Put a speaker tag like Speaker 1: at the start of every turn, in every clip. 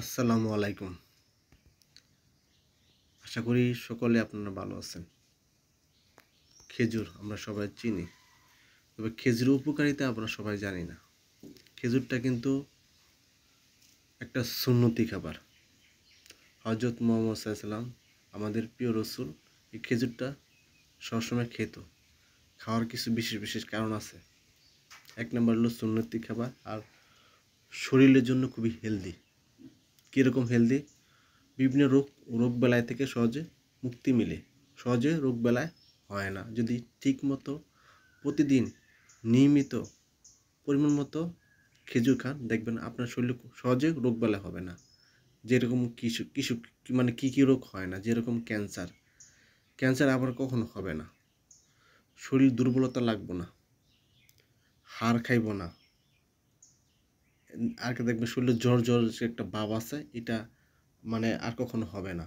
Speaker 1: আসসালামু আলাইকুম আশা করি সকলে আপনারা ভালো আছেন খেজুর আমরা সবাই চিনি তবে খেজুরের উপকারিতা আমরা সবাই জানি না খেজুরটা কিন্তু একটা সুন্নতি খাবার হজরত মোহাম্মদ সাল্লাম আমাদের প্রিয় রসুল এই খেজুরটা সবসময় খেত খাওয়ার কিছু বিশেষ বিশেষ কারণ আছে এক নম্বর হলো সুন্নতি খাবার আর শরীরের জন্য খুবই হেলদি কীরকম হেলদি বিভিন্ন রোগ রোগ বেলায় থেকে সহজে মুক্তি মিলে সহজে রোগ বেলায় হয় না যদি ঠিকমতো প্রতিদিন নিয়মিত পরিমাণ মতো খেজুর খান দেখবেন আপনার শরীর সহজে রোগ বেলা হবে না যেরকম কিছু কিছু মানে কী কী রোগ হয় না যেরকম ক্যান্সার ক্যান্সার আবার কখনো হবে না শরীর দুর্বলতা লাগবো না হাড় খাইব না আর দেখবে শরীরে জ্বর জ্বর যে একটা ভাব আছে এটা মানে আর কখনো হবে না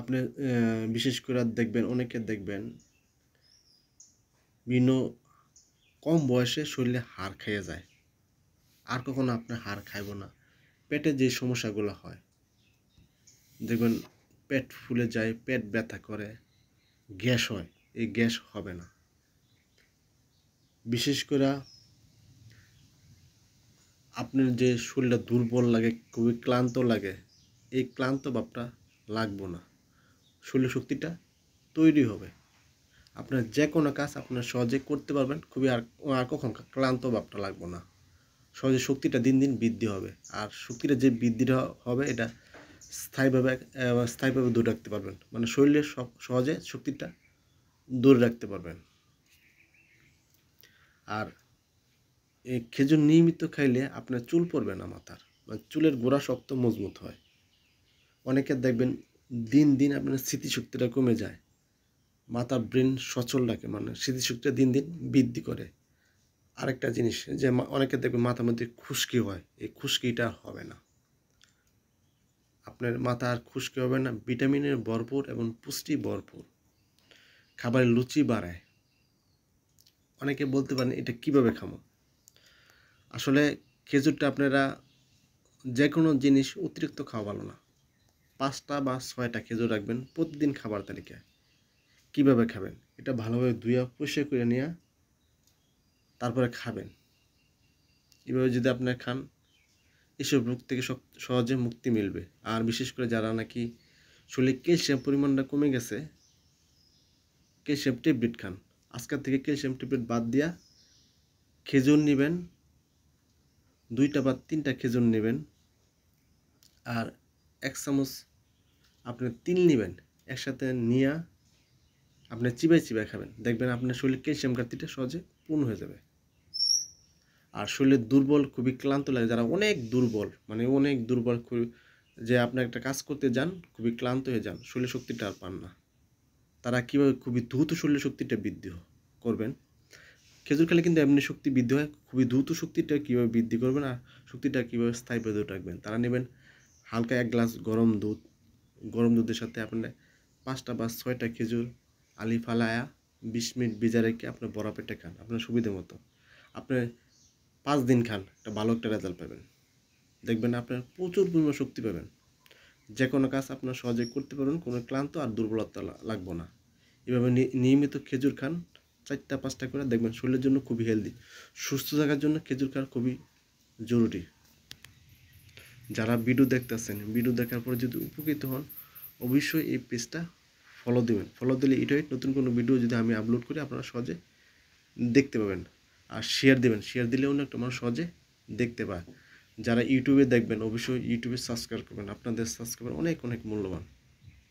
Speaker 1: আপনি বিশেষ করে দেখবেন অনেকে দেখবেন বিভিন্ন কম বয়সে শরীরে হাড় খেয়ে যায় আর কখনো আপনি হাড় খাইব না পেটে যে সমস্যাগুলো হয় দেখবেন পেট ফুলে যায় পেট ব্যথা করে গ্যাস হয় এই গ্যাস হবে না বিশেষ করে আপনার যে শরীরটা দুর্বল লাগে খুবই ক্লান্ত লাগে এই ক্লান্ত ভাবটা লাগবো না শরীর শক্তিটা তৈরি হবে আপনার যে কোনো কাজ আপনার সহজে করতে পারবেন খুবই আর কখন ক্লান্ত ভাবটা লাগবো না সহজে শক্তিটা দিন দিন বৃদ্ধি হবে আর শক্তিটা যে বৃদ্ধিটা হবে এটা স্থায়ীভাবে স্থায়ীভাবে দূরে রাখতে পারবেন মানে শরীরের সহজে শক্তিটা দূরে রাখতে পারবেন আর এই খেজুর নিয়মিত খাইলে আপনার চুল পড়বে না মাথার মানে চুলের গোড়া শক্ত মজবুত হয় অনেকে দেখবেন দিন দিন আপনার স্মৃতিশক্তিটা কমে যায় মাথা ব্রেন সচল রাখে মানে স্মৃতিশক্তিটা দিন দিন বৃদ্ধি করে আরেকটা জিনিস যে অনেকে দেখবেন মাথার মধ্যে খুশকি হয় এই খুশকিটা হবে না আপনার মাথা আর খুশকি হবে না ভিটামিনের ভরপুর এবং পুষ্টি ভরপুর খাবারের লুচি বাড়ায় অনেকে বলতে পারেন এটা কিভাবে খামো আসলে খেজুরটা আপনারা যে কোনো জিনিস অতিরিক্ত খাওয়া ভালো না পাঁচটা বা ছয়টা খেজুর রাখবেন প্রতিদিন খাবার তালিকায় কিভাবে খাবেন এটা ভালোভাবে ধুয়ে পরিষ্কার করে নিয়ে তারপরে খাবেন এভাবে যদি আপনারা খান এসব রোগ থেকে সহজে মুক্তি মিলবে আর বিশেষ করে যারা নাকি শরীরে ক্যালসিয়াম পরিমাণটা কমে গেছে ক্যালসিয়াম ট্যাবলেট খান আজকাল থেকে ক্যালসিয়াম ট্যাবলেট বাদ দিয়া খেজুর নেবেন দুইটা বা তিনটা খেজুর নেবেন আর এক চামচ আপনি তিল নেবেন একসাথে নিয়ে আপনি চিবাই চিবাই খাবেন দেখবেন আপনার শরীরে ক্যালসিয়াম ঘাটতিটা সহজে পূর্ণ হয়ে যাবে আর শরীরে দুর্বল খুবই ক্লান্ত লাগে যারা অনেক দুর্বল মানে অনেক দুর্বল যে আপনি একটা কাজ করতে যান খুবই ক্লান্ত হয়ে যান শরীর শক্তিটা আর পান না তারা কীভাবে খুবই দ্রুত শরীর শক্তিটা বৃদ্ধি করবেন খেজুর খেলে কিন্তু এমনি শক্তি বৃদ্ধি হয় খুবই দ্রুত শক্তিটা কীভাবে বৃদ্ধি করবেন আর শক্তিটা কীভাবে স্থায়ী বেঁধে রাখবেন তারা নেবেন হালকা এক গ্লাস গরম দুধ গরম দুধের সাথে আপনার পাঁচটা বা ছয়টা খেজুর আলি ফালায়া বিশ মিনিট বিজা রেখে আপনার বড়া পেটে খান আপনার সুবিধে মতো আপনি পাঁচ দিন খান একটা ভালো একটা রেজাল্ট পাবেন দেখবেন আপনার প্রচুর পরিমাণ শক্তি পাবেন যে কোনো কাজ আপনার সহজে করতে পারবেন কোনো ক্লান্ত আর দুর্বলতা লাগবে না এভাবে নিয়মিত খেজুর খান চারটা পাঁচটা করে দেখবেন শরীরের জন্য খুবই হেলদি সুস্থ থাকার জন্য খেজুর খাওয়া খুবই জরুরি যারা ভিডিও দেখতেছেন ভিডিও দেখার পরে যদি উপকৃত হন অবশ্যই এই পেজটা ফলো দেবেন ফলো দিলে এটাই নতুন কোনো ভিডিও যদি আমি আপলোড করি আপনারা সহজে দেখতে পাবেন আর শেয়ার দেবেন শেয়ার দিলে না একটু মানুষ সহজে দেখতে পায় যারা ইউটিউবে দেখবেন অবশ্যই ইউটিউবে সাবস্ক্রাইব করবেন আপনাদের সাবস্ক্রাইবার অনেক অনেক মূল্যবান